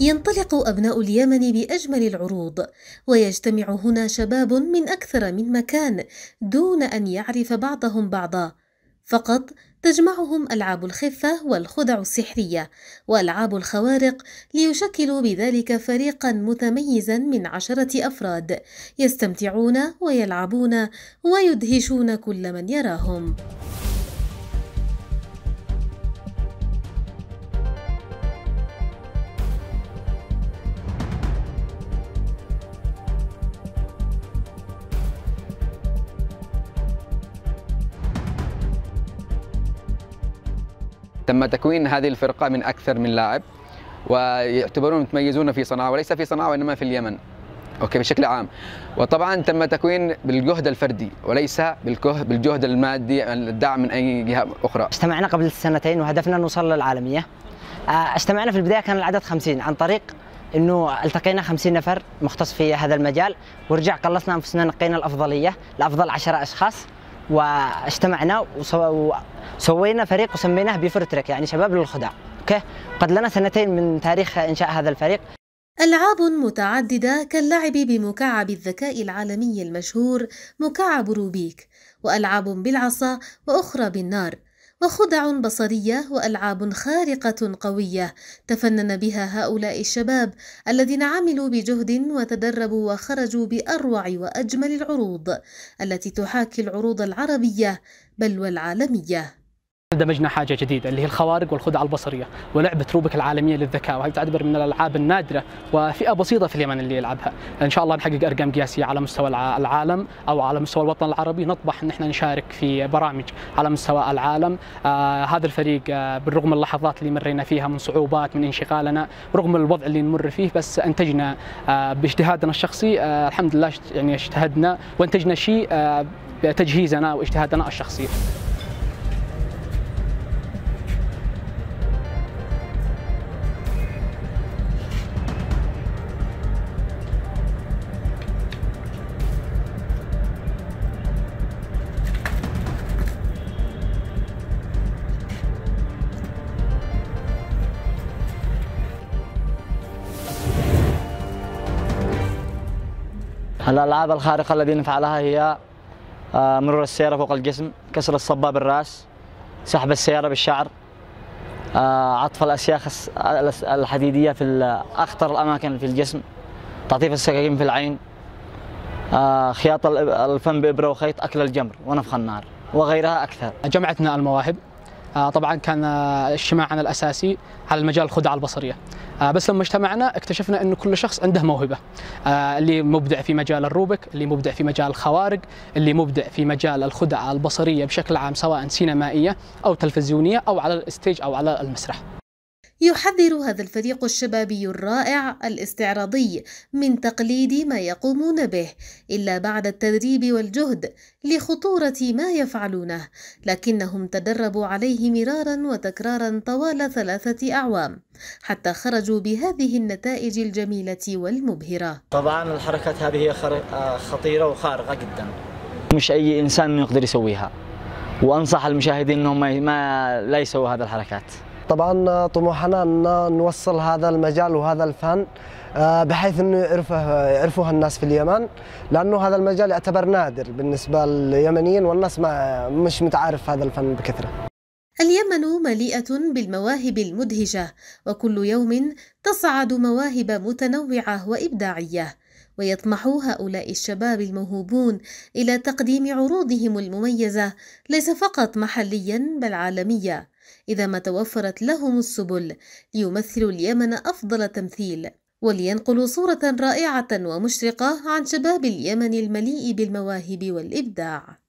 ينطلق أبناء اليمن بأجمل العروض، ويجتمع هنا شباب من أكثر من مكان دون أن يعرف بعضهم بعضا، فقط تجمعهم ألعاب الخفة والخدع السحرية وألعاب الخوارق ليشكلوا بذلك فريقا متميزا من عشرة أفراد يستمتعون ويلعبون ويدهشون كل من يراهم. تم تكوين هذه الفرقة من أكثر من لاعب ويعتبرون متميزون في صنعاء وليس في صنعاء وإنما في اليمن اوكي بشكل عام وطبعا تم تكوين بالجهد الفردي وليس بالجهد المادي الدعم من اي جهه اخرى اجتمعنا قبل سنتين وهدفنا نوصل للعالميه اجتمعنا آه، في البدايه كان العدد 50 عن طريق انه التقينا 50 نفر مختص في هذا المجال ورجع قلصنا انفسنا نقينا الافضليه لافضل 10 اشخاص واجتمعنا سوينا فريق وسميناه بيفرترك يعني شباب للخدع اوكي قد لنا سنتين من تاريخ انشاء هذا الفريق ألعاب متعددة كاللعب بمكعب الذكاء العالمي المشهور مكعب روبيك وألعاب بالعصا وأخرى بالنار وخدع بصرية وألعاب خارقة قوية تفنن بها هؤلاء الشباب الذين عملوا بجهد وتدربوا وخرجوا بأروع وأجمل العروض التي تحاكي العروض العربية بل والعالمية دمجنا حاجه جديده اللي هي الخوارق والخدعه البصريه ولعبه روبك العالميه للذكاء وهي تعتبر من الالعاب النادره وفئه بسيطه في اليمن اللي يلعبها ان شاء الله نحقق ارقام قياسيه على مستوى العالم او على مستوى الوطن العربي نطمح ان احنا نشارك في برامج على مستوى العالم آه هذا الفريق آه بالرغم اللحظات اللي مرينا فيها من صعوبات من انشغالنا رغم الوضع اللي نمر فيه بس انتجنا آه باجتهادنا الشخصي آه الحمد لله يعني اجتهدنا وانتجنا شيء آه بتجهيزنا واجتهادنا الشخصي الألعاب الخارقة التي نفعلها هي آه، مرور السيارة فوق الجسم كسر الصبة بالرأس سحب السيارة بالشعر آه، عطف الأسياخ الحديدية في أخطر الأماكن في الجسم تعطيف السكاكين في العين آه، خياط الفم بإبرة وخيط أكل الجمر ونفخ النار وغيرها أكثر جمعتنا المواهب آه، طبعا كان آه، اجتماعنا الاساسي على المجال الخدعه البصريه آه، بس لما اجتمعنا اكتشفنا انه كل شخص عنده موهبه اللي مبدع في مجال الروبك اللي مبدع في مجال الخوارق اللي مبدع في مجال الخدعه البصريه بشكل عام سواء سينمائيه او تلفزيونيه او على الستيج او على المسرح يحذر هذا الفريق الشبابي الرائع الاستعراضي من تقليد ما يقومون به إلا بعد التدريب والجهد لخطورة ما يفعلونه لكنهم تدربوا عليه مرارا وتكرارا طوال ثلاثة أعوام حتى خرجوا بهذه النتائج الجميلة والمبهرة طبعا الحركات هذه آه، خطيرة وخارقة جدا مش أي إنسان يقدر يسويها وأنصح المشاهدين أنهم ما لا يسووا هذه الحركات طبعا طموحنا ان نوصل هذا المجال وهذا الفن آه، بحيث انه يعرفه يعرفوها الناس في اليمن لانه هذا المجال يعتبر نادر بالنسبه لليمنيين والناس ما مش متعارف هذا الفن بكثره. اليمن مليئة بالمواهب المدهشة وكل يوم تصعد مواهب متنوعة وإبداعية ويطمح هؤلاء الشباب الموهوبون إلى تقديم عروضهم المميزة ليس فقط محليا بل عالمية إذا ما توفرت لهم السبل ليمثلوا اليمن أفضل تمثيل ولينقلوا صورة رائعة ومشرقة عن شباب اليمن المليء بالمواهب والإبداع